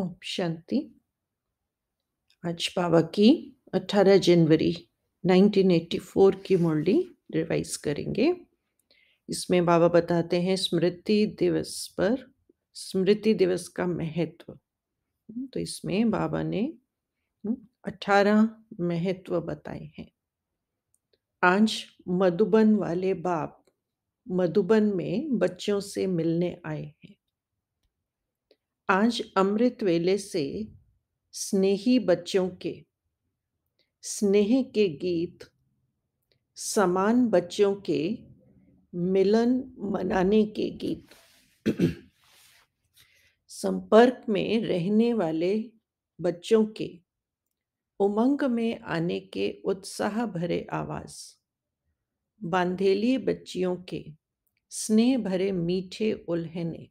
ओम शांति आज बाबा की 18 जनवरी 1984 की मुरली रिवाइज करेंगे इसमें बाबा बताते हैं स्मृति दिवस पर स्मृति दिवस का महत्व तो इसमें बाबा ने 18 महत्व बताए हैं आज मधुबन वाले बाप मधुबन में बच्चों से मिलने आए हैं आज अमृत वेले से स्नेही बच्चों के स्नेह के गीत समान बच्चों के मिलन मनाने के गीत संपर्क में रहने वाले बच्चों के उमंग में आने के उत्साह भरे आवाज़ बांधेली बच्चियों के स्नेह भरे मीठे उल्हने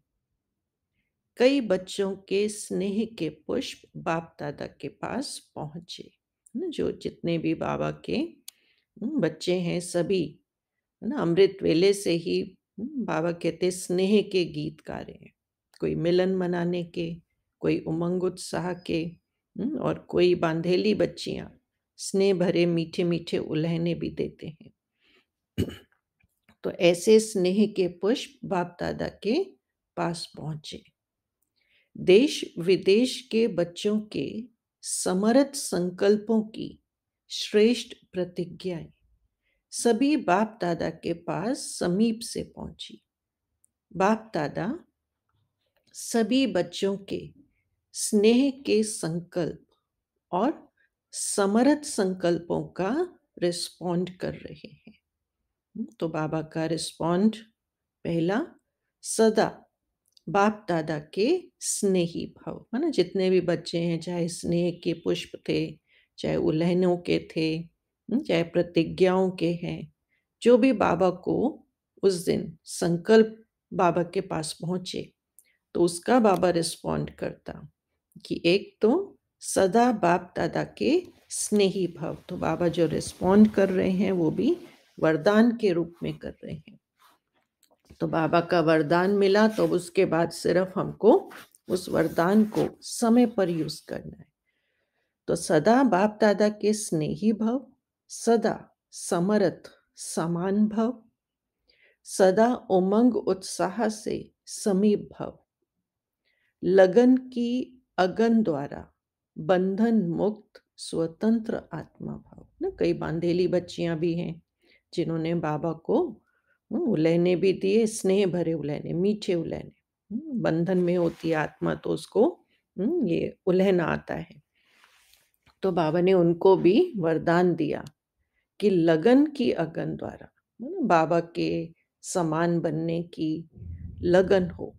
कई बच्चों के स्नेह के पुष्प बाप दादा के पास पहुंचे जो जितने भी बाबा के हम्म, बच्चे हैं सभी है ना अमृत वेले से ही हम्म, बाबा कहते स्नेह के गीत गा रहे हैं कोई मिलन मनाने के कोई उमंग उत्साह के हम्म, और कोई बांधेली बच्चियां स्नेह भरे मीठे मीठे उलहने भी देते हैं तो ऐसे स्नेह के पुष्प बाप दादा के पास पहुंचे देश विदेश के बच्चों के समरथ संकल्पों की श्रेष्ठ प्रतिज्ञाएं सभी बाप दादा के पास समीप से पहुंची बाप दादा सभी बच्चों के स्नेह के संकल्प और समरथ संकल्पों का रिस्पॉन्ड कर रहे हैं तो बाबा का रिस्पॉन्ड पहला सदा बाप दादा के स्नेही भाव है ना जितने भी बच्चे हैं चाहे स्नेह के पुष्प थे चाहे उल्हनों के थे हम्म, चाहे प्रतिज्ञाओं के हैं जो भी बाबा को उस दिन संकल्प बाबा के पास पहुँचे तो उसका बाबा रिस्पॉन्ड करता कि एक तो सदा बाप दादा के स्नेही भाव तो बाबा जो रिस्पॉन्ड कर रहे हैं वो भी वरदान के रूप में कर रहे हैं तो बाबा का वरदान मिला तो उसके बाद सिर्फ हमको उस वरदान को समय पर यूज करना है तो सदा बाप दादा के स्नेही भव सदा समरथ समान भव सदा उमंग उत्साह से समीप भव लगन की अगन द्वारा बंधन मुक्त स्वतंत्र आत्मा भाव ना कई बांधेली बच्चियां भी हैं जिन्होंने बाबा को हम्म, उलहने भी दिए स्नेह भरे उलहने मीठे उलहने हम्म, बंधन में होती आत्मा तो उसको हम्म, ये उलहना आता है तो बाबा ने उनको भी वरदान दिया कि लगन की अगन द्वारा बाबा के समान बनने की लगन हो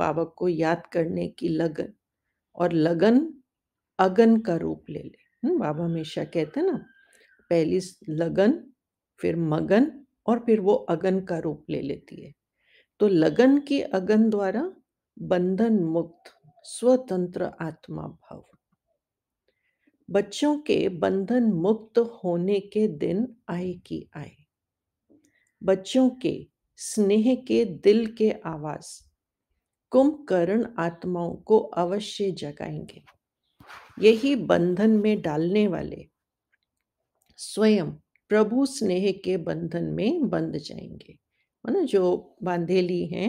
बाबा को याद करने की लगन और लगन अगन का रूप ले ले बाबा हमेशा कहते ना पहली लगन फिर मगन और फिर वो अगन का रूप ले लेती है तो लगन की अगन द्वारा बंधन मुक्त स्वतंत्र आत्मा भाव बच्चों के बंधन मुक्त होने के दिन आए की आए बच्चों के स्नेह के दिल के आवाज कुंभकर्ण आत्माओं को अवश्य जगाएंगे यही बंधन में डालने वाले स्वयं प्रभु स्नेह के बंधन में बंध जाएंगे है ना जो बांधेली हैं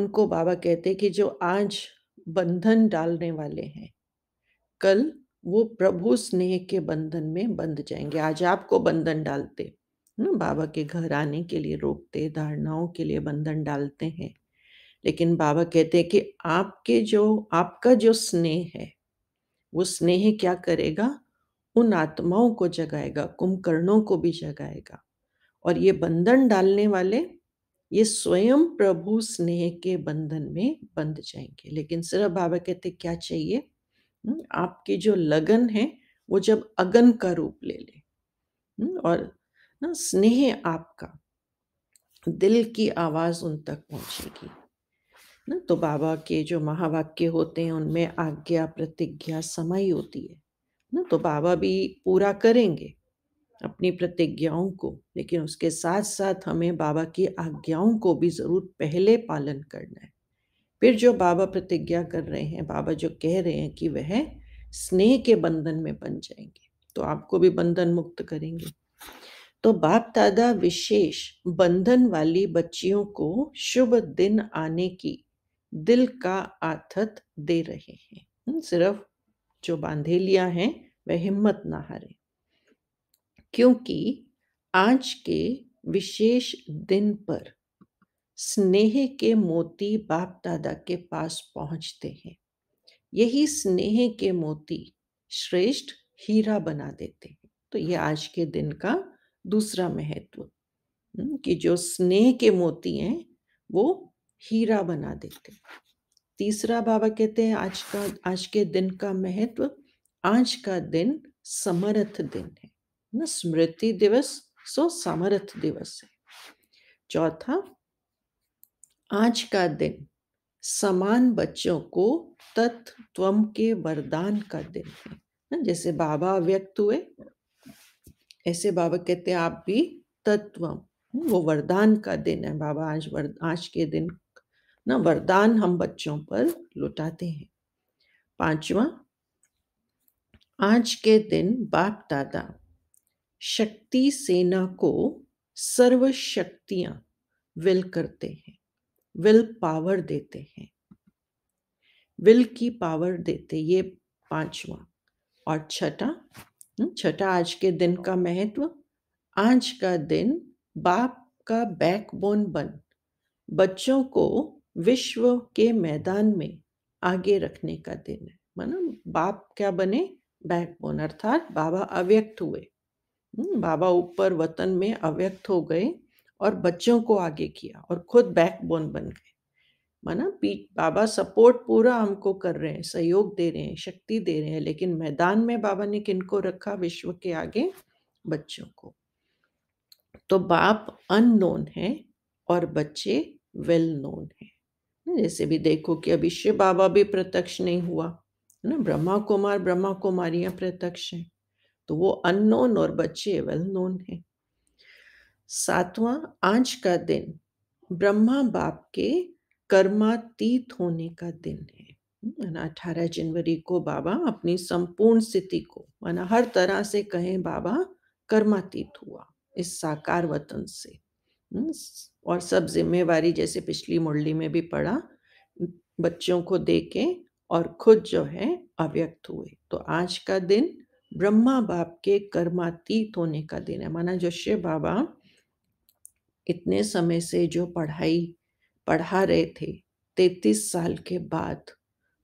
उनको बाबा कहते कि जो आज बंधन डालने वाले हैं कल वो प्रभु स्नेह के बंधन में बंध जाएंगे आज आपको बंधन डालते ना बाबा के घर आने के लिए रोकते धारणाओं के लिए बंधन डालते हैं लेकिन बाबा कहते हैं कि आपके जो आपका जो स्नेह है वो स्नेह क्या करेगा उन आत्माओं को जगाएगा कुंभकर्णों को भी जगाएगा और ये बंधन डालने वाले ये स्वयं प्रभु स्नेह के बंधन में बंध जाएंगे लेकिन सिर्फ बाबा कहते क्या चाहिए हम्म, आपकी जो लगन है वो जब अगन का रूप ले ले हम्म, और ना स्नेह आपका दिल की आवाज उन तक पहुंचेगी ना तो बाबा के जो महावाक्य होते हैं उनमें आज्ञा प्रतिज्ञा समय होती है ना तो बाबा भी पूरा करेंगे अपनी प्रतिज्ञाओं को लेकिन उसके साथ साथ हमें बाबा की आज्ञाओं को भी ज़रूर पहले पालन करना है फिर जो बाबा प्रतिज्ञा कर रहे हैं बाबा जो कह रहे हैं कि वह स्नेह के बंधन में बन जाएंगे तो आपको भी बंधन मुक्त करेंगे तो बाप दादा विशेष बंधन वाली बच्चियों को शुभ दिन आने की दिल का आथत दे रहे हैं हम्म, सिर्फ जो बांधे लिया है वह हिम्मत ना हारे क्योंकि आज के विशेष दिन पर स्नेह के मोती बाप दादा के पास पहुंचते हैं यही स्नेह के मोती श्रेष्ठ हीरा बना देते हैं तो ये आज के दिन का दूसरा महत्व हम्म, कि जो स्नेह के मोती हैं वो हीरा बना देते हैं तीसरा बाबा कहते हैं आज का आज के दिन का महत्व आज का दिन समर्थ दिन है ना स्मृति दिवस सो समर्थ दिवस है चौथा आज का दिन समान बच्चों को तत्व के वरदान का दिन है ना जैसे बाबा व्यक्त हुए ऐसे बाबा कहते हैं आप भी तत्व वो वरदान का दिन है बाबा आज वर, आज के दिन ना वरदान हम बच्चों पर लुटाते हैं पांचवा आज के दिन बाप दादा शक्ति सेना को सर्व शक्तियां विल करते हैं विल पावर देते हैं विल की पावर देते ये पांचवा और छठा हम्म, छठा आज के दिन का महत्व आज का दिन बाप का बैकबोन बन बच्चों को विश्व के मैदान में आगे रखने का दिन है माना मतलब बाप क्या बने बैकबोन अर्थात बाबा अव्यक्त हुए हम्म, बाबा ऊपर वतन में अव्यक्त हो गए और बच्चों को आगे किया और खुद बैकबोन बन गए माना मतलब पीठ बाबा सपोर्ट पूरा हमको कर रहे हैं सहयोग दे रहे हैं शक्ति दे रहे हैं लेकिन मैदान में बाबा ने किनको रखा विश्व के आगे बच्चों को तो बाप अननोन है और बच्चे वेल नोन है जैसे भी देखो कि शिव बाबा भी प्रत्यक्ष नहीं हुआ है ना ब्रह्मा कुमार ब्रह्मा कुमारियां प्रत्यक्ष हैं तो वो अननोन और बच्चे वेल नोन है सातवां आज का दिन ब्रह्मा बाप के कर्मातीत होने का दिन है ना अठारह जनवरी को बाबा अपनी संपूर्ण स्थिति को माना हर तरह से कहें बाबा कर्मातीत हुआ इस साकार वतन से और सब जिम्मेवारी जैसे पिछली मुरली में भी पढ़ा बच्चों को देखे और खुद जो है अव्यक्त हुए तो आज का दिन ब्रह्मा बाप के कर्मातीत होने का दिन है माना जो शिव बाबा इतने समय से जो पढ़ाई पढ़ा रहे थे तैतीस साल के बाद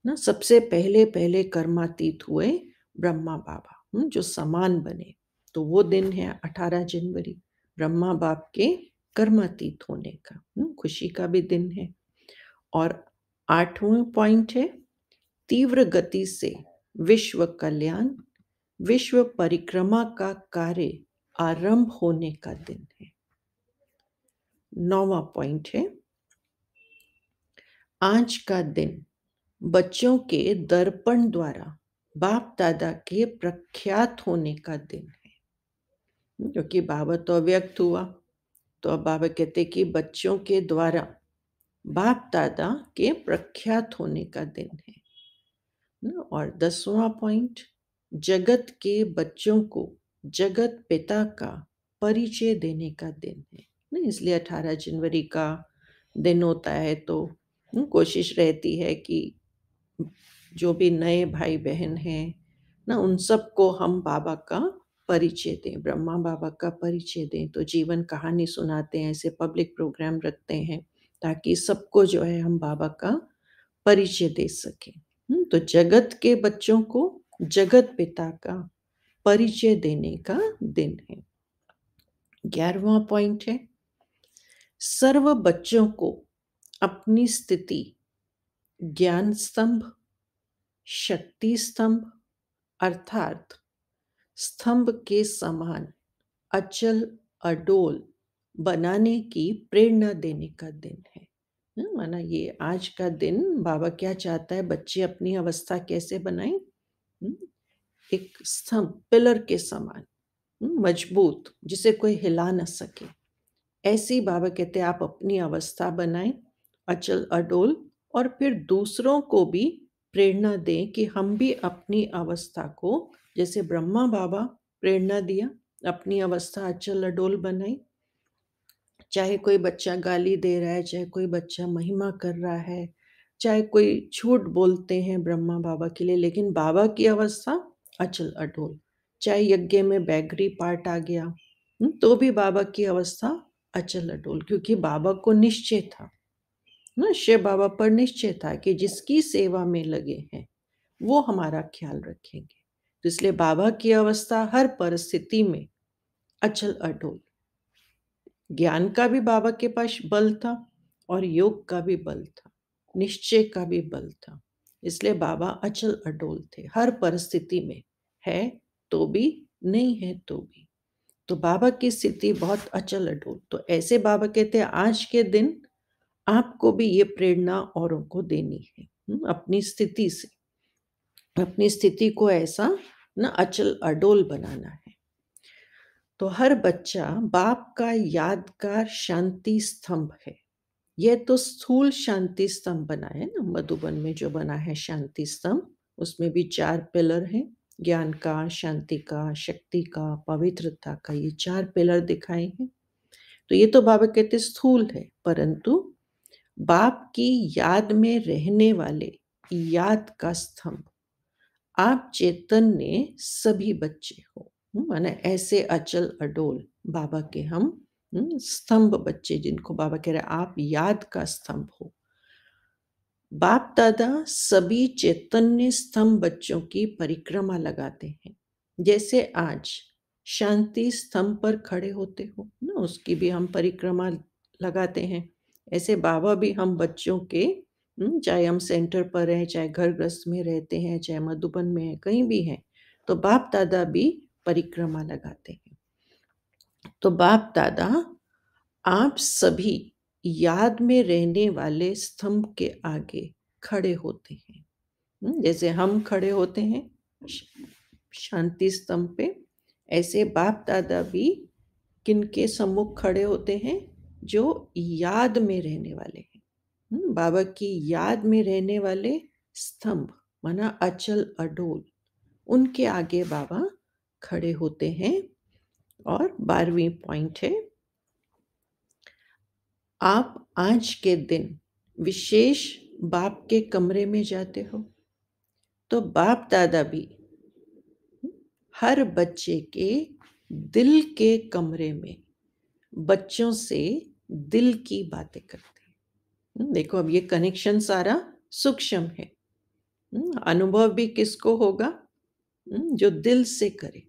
ना सबसे पहले पहले कर्मातीत हुए ब्रह्मा बाबा हम्म, जो समान बने तो वो दिन है 18 जनवरी ब्रह्मा बाप के कर्मातीत होने का हम्म, खुशी का भी दिन है और आठवां पॉइंट है तीव्र गति से विश्व कल्याण विश्व परिक्रमा का कार्य आरंभ होने का दिन है नौवा पॉइंट है आज का दिन बच्चों के दर्पण द्वारा बाप दादा के प्रख्यात होने का दिन है क्योंकि बाबा तो व्यक्त हुआ तो अब बाबा कहते कि बच्चों के द्वारा बाप दादा के प्रख्यात होने का दिन है ना और दसवां पॉइंट जगत के बच्चों को जगत पिता का परिचय देने का दिन है ना इसलिए 18 जनवरी का दिन होता है तो कोशिश रहती है कि जो भी नए भाई बहन हैं ना उन सबको हम बाबा का परिचय दें ब्रह्मा बाबा का परिचय दें तो जीवन कहानी सुनाते हैं ऐसे पब्लिक प्रोग्राम रखते हैं ताकि सबको जो है हम बाबा का परिचय दे सकें हम्म, तो जगत के बच्चों को जगत पिता का परिचय देने का दिन है ग्यारहवा पॉइंट है सर्व बच्चों को अपनी स्थिति ज्ञान स्तंभ शक्ति स्तंभ अर्थात स्तंभ के समान अचल अडोल बनाने की प्रेरणा देने का दिन है हाँ, माना ये आज का दिन बाबा क्या चाहता है बच्चे अपनी अवस्था कैसे बनाए हाँ, एक स्तंभ पिलर के समान हाँ, मजबूत जिसे कोई हिला ना सके ऐसी बाबा कहते आप अपनी अवस्था बनाएं अचल अडोल और फिर दूसरों को भी प्रेरणा दें कि हम भी अपनी अवस्था को जैसे ब्रह्मा बाबा प्रेरणा दिया अपनी अवस्था अचल अच्छा अडोल बनाई चाहे कोई बच्चा गाली दे रहा है चाहे कोई बच्चा महिमा कर रहा है चाहे कोई छूट बोलते हैं ब्रह्मा बाबा के लिए लेकिन बाबा की अवस्था अचल अडोल चाहे यज्ञ में बैगरी पार्ट आ गया हम्म, तो भी बाबा की अवस्था अचल अटोल क्योंकि बाबा को निश्चय था ना शिव बाबा पर निश्चय था कि जिसकी सेवा में लगे हैं वो हमारा ख्याल रखेंगे तो इसलिए बाबा की अवस्था हर परिस्थिति में अचल अटोल ज्ञान का भी बाबा के पास बल था और योग का भी बल था निश्चय का भी बल था इसलिए बाबा अचल अटोल थे हर परिस्थिति में है तो भी नहीं है तो भी तो बाबा की स्थिति बहुत अचल अटोल तो ऐसे बाबा कहते हैं आज के दिन आपको भी ये प्रेरणा औरों को देनी है हम्म, अपनी स्थिति से अपनी स्थिति को ऐसा ना अचल अडोल बनाना है तो हर बच्चा बाप का यादगार शांति स्तंभ है यह तो स्थूल शांति स्तंभ बना है ना मधुबन में जो बना है शांति स्तंभ उसमें भी चार पिलर हैं ज्ञान का शांति का शक्ति का पवित्रता का ये चार पिलर दिखाए हैं तो ये तो बाबा कहते स्थूल है परंतु बाप की याद में रहने वाले याद का स्तंभ आप चैतन्य सभी बच्चे हो हम्म, माने ऐसे अचल अडोल बाबा के हम हम्म, स्तंभ बच्चे जिनको बाबा कह रहे आप याद का स्तंभ हो बाप दादा सभी चैतन्य स्तंभ बच्चों की परिक्रमा लगाते हैं जैसे आज शांति स्तंभ पर खड़े होते हो ना उसकी भी हम परिक्रमा लगाते हैं ऐसे बाबा भी हम बच्चों के हम्म, चाहे हम सेंटर पर हैं चाहे घर ग्रस्त में रहते हैं चाहे मधुबन में हैं कहीं भी हैं तो बाप दादा भी परिक्रमा लगाते हैं तो बाप दादा आप सभी याद में रहने वाले स्तंभ के आगे खड़े होते हैं हम्म, जैसे हम खड़े होते हैं शांति स्तंभ पे ऐसे बाप दादा भी किनके सम्मुख खड़े होते हैं जो याद में रहने वाले बाबा की याद में रहने वाले स्तंभ माना अचल अडोल उनके आगे बाबा खड़े होते हैं और बारहवीं पॉइंट है आप आज के दिन विशेष बाप के कमरे में जाते हो तो बाप दादा भी हर बच्चे के दिल के कमरे में बच्चों से दिल की बातें करते हम्म, देखो अब ये कनेक्शन सारा सूक्ष्म है हम्म, अनुभव भी किसको होगा हम्म, जो दिल से करे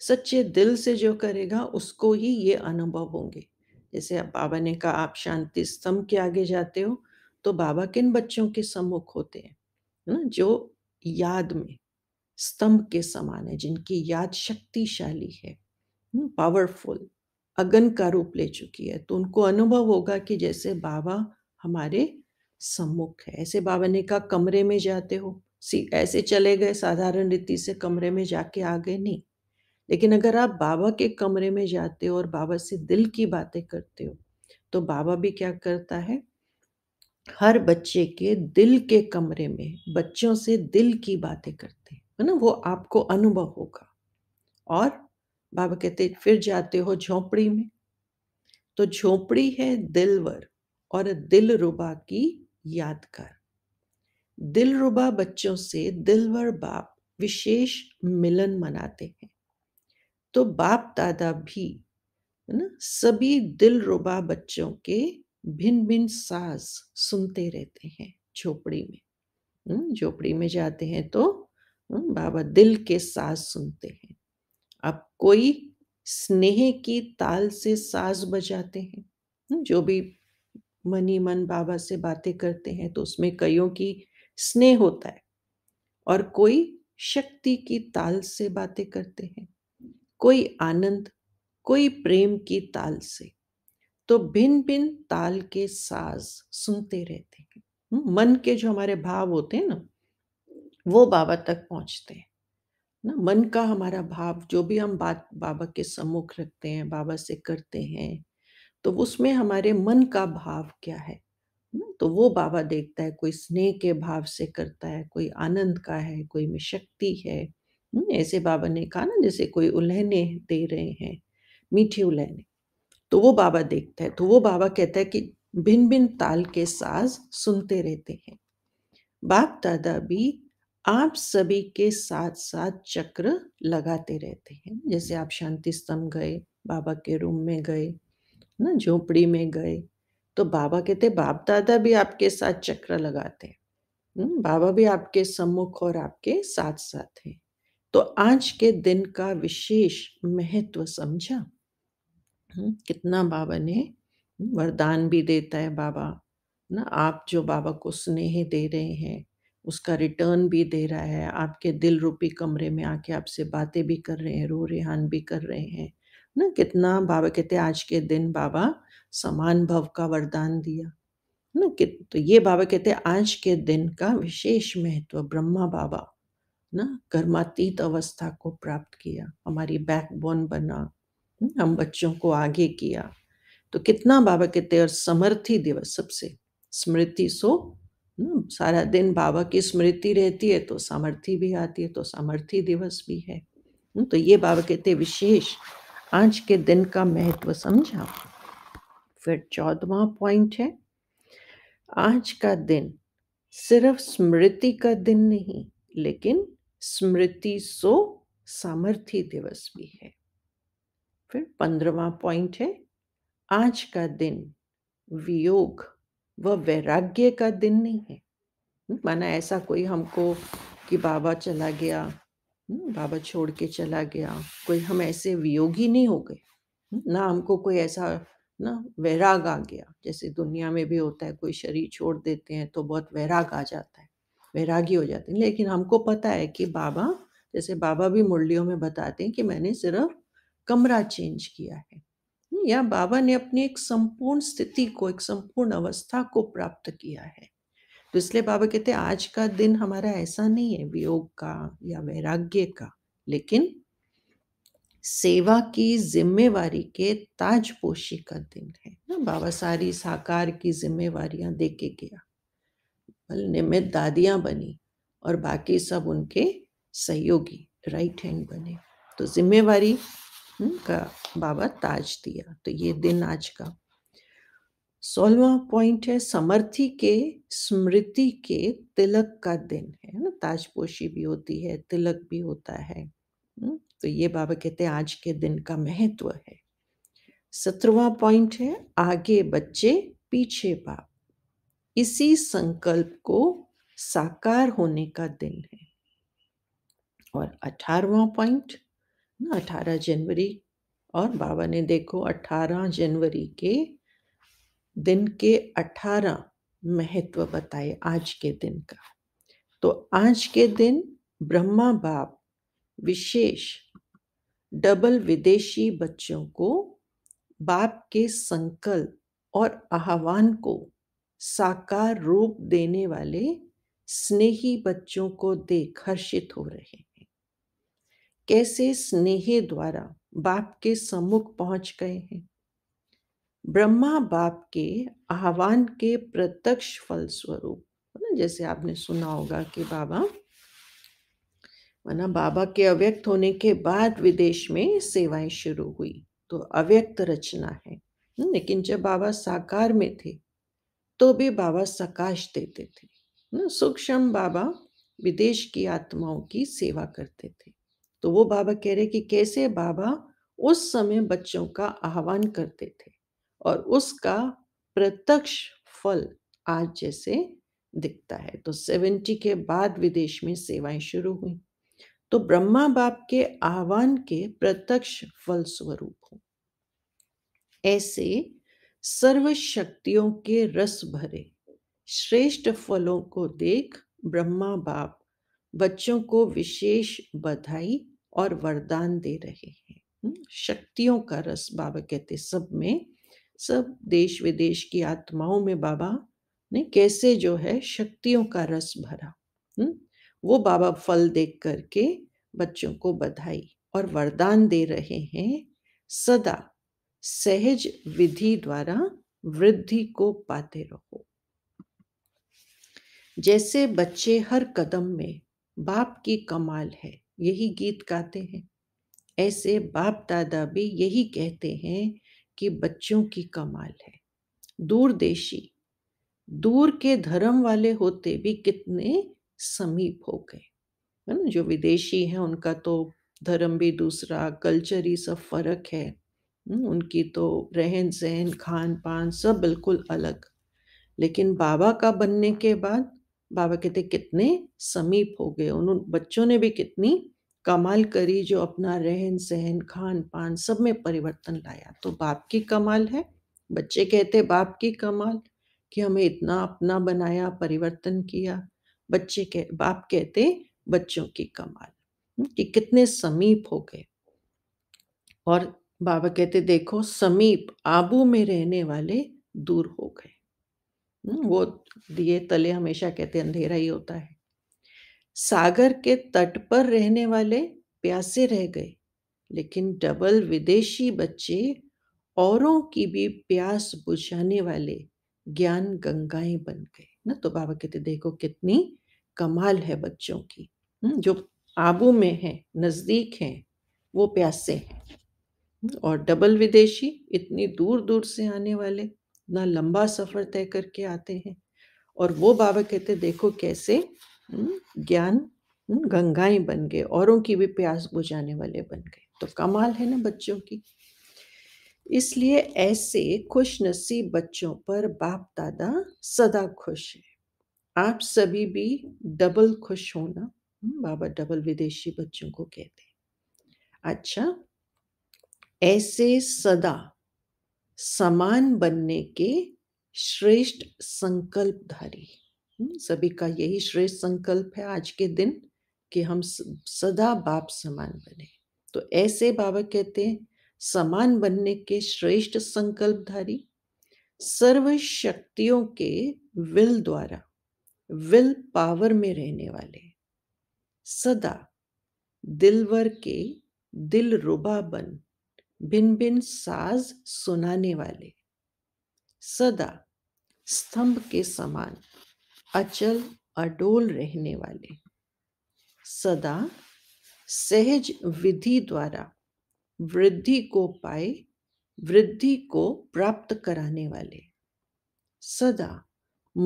सच्चे दिल से जो करेगा उसको ही ये अनुभव होंगे जैसे अब बाबा ने कहा आप शांति स्तंभ के आगे जाते हो तो बाबा किन बच्चों के सम्मुख होते हैं ना जो याद में स्तंभ के समान है जिनकी याद शक्तिशाली है पावरफुल अगन का रूप ले चुकी है तो उनको अनुभव होगा कि जैसे बाबा हमारे सम्मुख है ऐसे बाबा ने कहा कमरे में जाते हो सी ऐसे चले गए साधारण रीति से कमरे में जाके आ गए नहीं लेकिन अगर आप बाबा के कमरे में जाते हो और बाबा से दिल की बातें करते हो तो बाबा भी क्या करता है हर बच्चे के दिल के कमरे में बच्चों से दिल की बातें करते है ना वो आपको अनुभव होगा और बाबा कहते फिर जाते हो झोपड़ी में तो झोपड़ी है दिलवर और दिल रुबा की याद कर दिल रुबा बच्चों से दिलवर बाप विशेष मिलन मनाते हैं तो बाप दादा भी ना सभी दिल रुबा बच्चों के भिन्न भिन्न साज सुनते रहते हैं झोपड़ी में हम्म, झोपड़ी में जाते हैं तो हम्म, बाबा दिल के साज सुनते हैं अब कोई स्नेह की ताल से साज बजाते हैं हम्म, जो भी मन ही मन बाबा से बातें करते हैं तो उसमें कईयों की स्नेह होता है और कोई शक्ति की ताल से बातें करते हैं कोई आनंद कोई प्रेम की ताल से तो भिन्न भिन्न ताल के साज सुनते रहते हैं हम्म, मन के जो हमारे भाव होते हैं ना वो बाबा तक पहुंचते हैं ना मन का हमारा भाव जो भी हम बात बाबा के सम्मुख रखते हैं बाबा से करते हैं तो उसमें हमारे मन का भाव क्या है हम्म, तो वो बाबा देखता है कोई स्नेह के भाव से करता है कोई आनंद का है कोई में शक्ति है हम्म, ऐसे बाबा ने कहा ना जैसे कोई उल्हने दे रहे हैं मीठे उल्हने तो वो बाबा देखता है तो वो बाबा कहता है कि भिन्न भिन्न ताल के साज सुनते रहते हैं बाप दादा भी आप सभी के साथ साथ चक्र लगाते रहते हैं जैसे आप शांति स्तंभ गए बाबा के रूम में गए ना झोपड़ी में गए तो बाबा कहते बाप दादा भी आपके साथ चक्र लगाते हैं हम्म, बाबा भी आपके सम्मुख और आपके साथ साथ हैं तो आज के दिन का विशेष महत्व समझा हम्म, कितना बाबा ने हम्म, वरदान भी देता है बाबा ना आप जो बाबा को स्नेह दे रहे हैं उसका रिटर्न भी दे रहा है आपके दिल रूपी कमरे में आके आपसे बातें भी कर रहे हैं रो रेहान भी कर रहे हैं ना कितना बाबा कहते आज के दिन बाबा समान भव का वरदान दिया ना कि तो ये बाबा कहते आज के दिन का विशेष महत्व ब्रह्मा बाबा ना कर्मातीत अवस्था को प्राप्त किया हमारी बैकबोन बना हम बच्चों को आगे किया तो कितना बाबा कहते और समर्थी दिवस सबसे स्मृति सो ना सारा दिन बाबा की स्मृति रहती है तो सामर्थी भी आती है तो सामर्थी दिवस भी है तो ये बाबा कहते विशेष आज के दिन का महत्व समझा फिर चौदवा पॉइंट है आज का दिन सिर्फ स्मृति का दिन नहीं लेकिन स्मृति सो सामर्थ्य दिवस भी है फिर पंद्रवा पॉइंट है आज का दिन वियोग व वैराग्य का दिन नहीं है माना ऐसा कोई हमको कि बाबा चला गया हम्म, बाबा छोड़ के चला गया कोई हम ऐसे वियोगी नहीं हो गए हम्म, ना हमको कोई ऐसा ना वैराग आ गया जैसे दुनिया में भी होता है कोई शरीर छोड़ देते हैं तो बहुत वैराग आ जाता है वैरागी हो जाते हैं लेकिन हमको पता है कि बाबा जैसे बाबा भी मुरलियों में बताते हैं कि मैंने सिर्फ कमरा चेंज किया है या बाबा ने अपनी एक संपूर्ण स्थिति को एक संपूर्ण अवस्था को प्राप्त किया है तो इसलिए बाबा कहते हैं आज का दिन हमारा ऐसा नहीं है वियोग का या वैराग्य का लेकिन सेवा की जिम्मेवारी के ताजपोशी का दिन है ना बाबा सारी साकार की जिम्मेवारियां देके गया बल निमित दादियां बनी और बाकी सब उनके सहयोगी राइट हैंड बने तो जिम्मेवारी हम्म, का बाबा ताज दिया तो ये दिन आज का सोलवा पॉइंट है समर्थी के स्मृति के तिलक का दिन है ना ताजपोशी भी होती है तिलक भी होता है हम्म, तो ये बाबा कहते हैं आज के दिन का महत्व है सत्रवा पॉइंट है आगे बच्चे पीछे बाप इसी संकल्प को साकार होने का दिन है और अठारवा पॉइंट अठारह जनवरी और बाबा ने देखो अठारह जनवरी के दिन के अठारह महत्व बताए आज के दिन का तो आज के दिन ब्रह्मा बाप विशेष डबल विदेशी बच्चों को बाप के संकल्प और आह्वान को साकार रूप देने वाले स्नेही बच्चों को देख हर्षित हो रहे हैं कैसे स्नेह द्वारा बाप के सम्मुख पहुंच गए हैं ब्रह्मा बाप के आह्वान के प्रत्यक्ष फलस्वरूप है ना जैसे आपने सुना होगा कि बाबा माना बाबा के अव्यक्त होने के बाद विदेश में सेवाएं शुरू हुई तो अव्यक्त रचना है लेकिन जब बाबा साकार में थे तो भी बाबा सकाश देते थे ना सूक्ष्म बाबा विदेश की आत्माओं की सेवा करते थे तो वो बाबा कह रहे कि कैसे बाबा उस समय बच्चों का आह्वान करते थे और उसका प्रत्यक्ष फल आज जैसे दिखता है तो सेवेंटी के बाद विदेश में सेवाएं शुरू हुई तो ब्रह्मा बाप के आह्वान के प्रत्यक्ष फल स्वरूप हो ऐसे सर्व शक्तियों के रस भरे श्रेष्ठ फलों को देख ब्रह्मा बाप बच्चों को विशेष बधाई और वरदान दे रहे हैं हम्म, शक्तियों का रस बाबा कहते सब में सब देश विदेश की आत्माओं में बाबा ने कैसे जो है शक्तियों का रस भरा हुँ? वो बाबा फल देख करके बच्चों को बधाई और वरदान दे रहे हैं सदा सहज विधि द्वारा वृद्धि को पाते रहो जैसे बच्चे हर कदम में बाप की कमाल है यही गीत गाते हैं ऐसे बाप दादा भी यही कहते हैं कि बच्चों की कमाल है दूरदेशी दूर के धर्म वाले होते भी कितने समीप हो गए है ना जो विदेशी हैं उनका तो धर्म भी दूसरा कल्चर ही सब फर्क है हम्म, उनकी तो रहन सहन खान पान सब बिल्कुल अलग लेकिन बाबा का बनने के बाद बाबा कहते कितने समीप हो गए उन बच्चों ने भी कितनी कमाल करी जो अपना रहन सहन खान पान सब में परिवर्तन लाया तो बाप की कमाल है बच्चे कहते बाप की कमाल कि हमें इतना अपना बनाया परिवर्तन किया बच्चे के बाप कहते बच्चों की कमाल हम्म, कि कितने समीप हो गए और बाबा कहते देखो समीप आबू में रहने वाले दूर हो गए हम्म, वो दिए तले हमेशा कहते अंधेरा ही होता है सागर के तट पर रहने वाले प्यासे रह गए लेकिन डबल विदेशी बच्चे औरों की भी प्यास बुझाने वाले ज्ञान गंगाएं बन गए ना तो बाबा कहते देखो कितनी कमाल है बच्चों की हम्म, जो आबू में है नज़दीक है वो प्यासे हैं और डबल विदेशी इतनी दूर दूर से आने वाले इतना लंबा सफ़र तय करके आते हैं और वो बाबा कहते देखो कैसे हम्म, ज्ञान हम्म, गंगाएं बन गए औरों की भी प्यास बुझाने वाले बन गए तो कमाल है ना बच्चों की इसलिए ऐसे खुश नसीब बच्चों पर बाप दादा सदा खुश है आप सभी भी डबल खुश होना हम्म, बाबा डबल विदेशी बच्चों को कहते हैं अच्छा ऐसे सदा समान बनने के श्रेष्ठ संकल्पधारी सभी का यही श्रेष्ठ संकल्प है आज के दिन कि हम सदा बाप समान बने तो ऐसे बाबा कहते हैं समान बनने के श्रेष्ठ संकल्पधारी सर्व शक्तियों के विल द्वारा विल पावर में रहने वाले सदा दिलवर के दिल रुबा बन भिन भिन साज सुनाने वाले सदा स्तंभ के समान अचल अडोल रहने वाले सदा सहज विधि द्वारा वृद्धि को पाए वृद्धि को प्राप्त कराने वाले सदा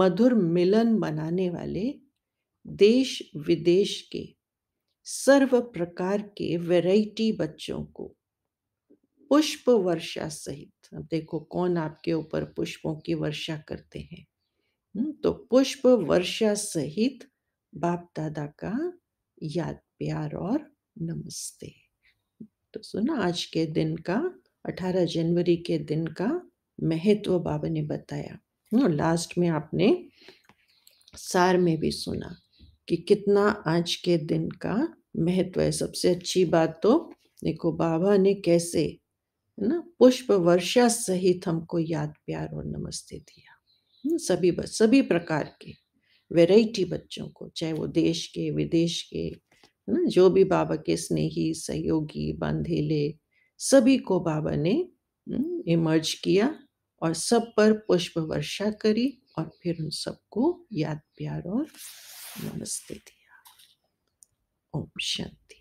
मधुर मिलन बनाने वाले देश विदेश के सर्व प्रकार के वैरायटी बच्चों को पुष्प वर्षा सहित अब देखो कौन आपके ऊपर पुष्पों की वर्षा करते हैं तो पुष्प वर्षा सहित बाप दादा का याद प्यार और नमस्ते तो सुना आज के दिन का 18 जनवरी के दिन का महत्व बाबा ने बताया लास्ट में आपने सार में भी सुना कि कितना आज के दिन का महत्व है सबसे अच्छी बात तो देखो बाबा ने कैसे है ना पुष्प वर्षा सहित हमको याद प्यार और नमस्ते दिया सभी सभी प्रकार के वैरायटी बच्चों को चाहे वो देश के विदेश के है ना जो भी बाबा के स्नेही सहयोगी बांधेले सभी को बाबा ने इमर्ज हम्म, किया और सब पर पुष्प वर्षा करी और फिर उन सबको याद प्यार और नमस्ते दिया ओम शांति